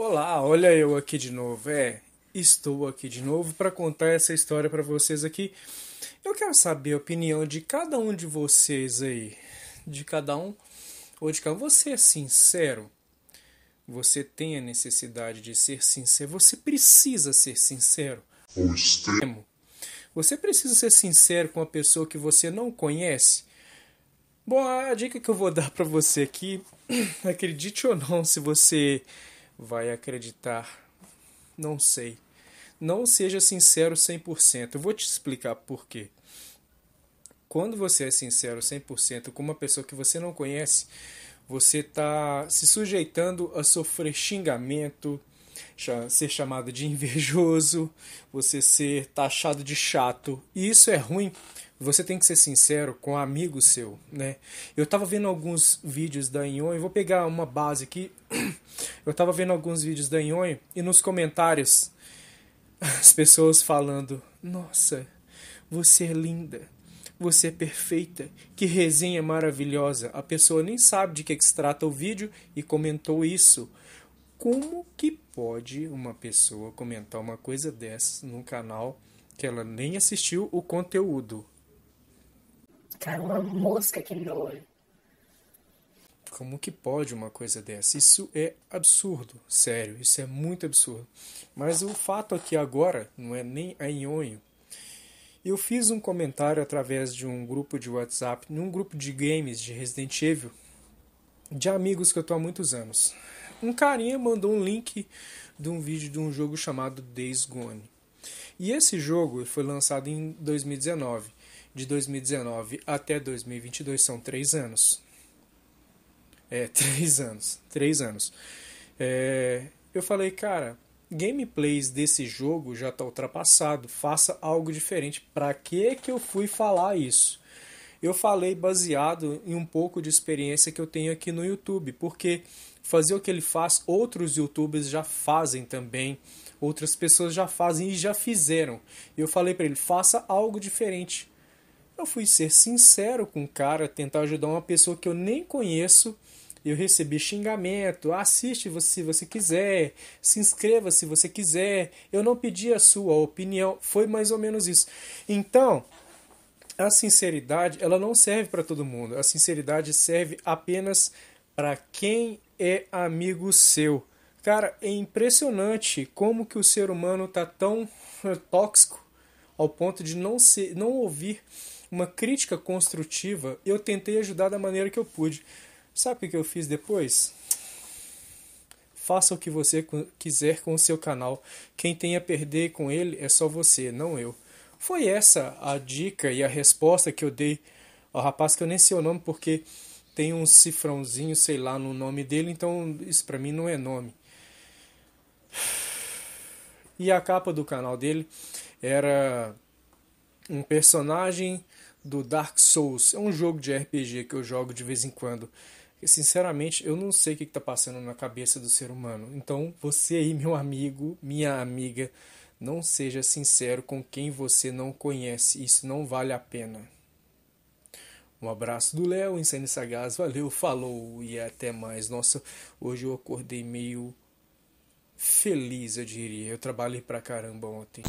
Olá, olha eu aqui de novo. É, estou aqui de novo para contar essa história para vocês aqui. Eu quero saber a opinião de cada um de vocês aí. De cada um ou de cada um. Você é sincero? Você tem a necessidade de ser sincero? Você precisa ser sincero? Ou extremo? Você precisa ser sincero com a pessoa que você não conhece? Bom, a dica que eu vou dar para você aqui, acredite ou não, se você vai acreditar. Não sei. Não seja sincero 100%. Eu vou te explicar por quê. Quando você é sincero 100% com uma pessoa que você não conhece, você está se sujeitando a sofrer xingamento, ser chamado de invejoso, você ser taxado de chato. E isso é ruim. Você tem que ser sincero com um amigo seu, né? Eu estava vendo alguns vídeos da Inhon e vou pegar uma base aqui Eu estava vendo alguns vídeos da Nhonho e nos comentários as pessoas falando: Nossa, você é linda, você é perfeita, que resenha maravilhosa. A pessoa nem sabe de que, que se trata o vídeo e comentou isso. Como que pode uma pessoa comentar uma coisa dessa num canal que ela nem assistiu o conteúdo? Cara, uma mosca que olho. Como que pode uma coisa dessa? Isso é absurdo, sério, isso é muito absurdo. Mas o fato aqui agora não é nem a é nhonho. Eu fiz um comentário através de um grupo de WhatsApp, num grupo de games de Resident Evil, de amigos que eu tô há muitos anos. Um carinha mandou um link de um vídeo de um jogo chamado Days Gone. E esse jogo foi lançado em 2019. De 2019 até 2022 são três anos. É, três anos. Três anos. É, eu falei, cara, gameplays desse jogo já tá ultrapassado. Faça algo diferente. Pra que que eu fui falar isso? Eu falei baseado em um pouco de experiência que eu tenho aqui no YouTube, porque fazer o que ele faz, outros youtubers já fazem também, outras pessoas já fazem e já fizeram. Eu falei para ele, faça algo diferente eu fui ser sincero com o cara, tentar ajudar uma pessoa que eu nem conheço. Eu recebi xingamento, assiste você se você quiser, se inscreva se você quiser. Eu não pedi a sua opinião, foi mais ou menos isso. Então, a sinceridade, ela não serve para todo mundo. A sinceridade serve apenas para quem é amigo seu. Cara, é impressionante como que o ser humano tá tão eh, tóxico ao ponto de não ser, não ouvir uma crítica construtiva, eu tentei ajudar da maneira que eu pude. Sabe o que eu fiz depois? Faça o que você quiser com o seu canal. Quem tem a perder com ele é só você, não eu. Foi essa a dica e a resposta que eu dei ao rapaz que eu nem sei o nome porque tem um cifrãozinho, sei lá, no nome dele, então isso para mim não é nome. E a capa do canal dele era um personagem do Dark Souls. É um jogo de RPG que eu jogo de vez em quando. E, sinceramente, eu não sei o que está passando na cabeça do ser humano. Então, você aí, meu amigo, minha amiga, não seja sincero com quem você não conhece. Isso não vale a pena. Um abraço do Léo, Insane Sagaz, valeu, falou e até mais. Nossa, hoje eu acordei meio feliz, eu diria. Eu trabalhei pra caramba ontem.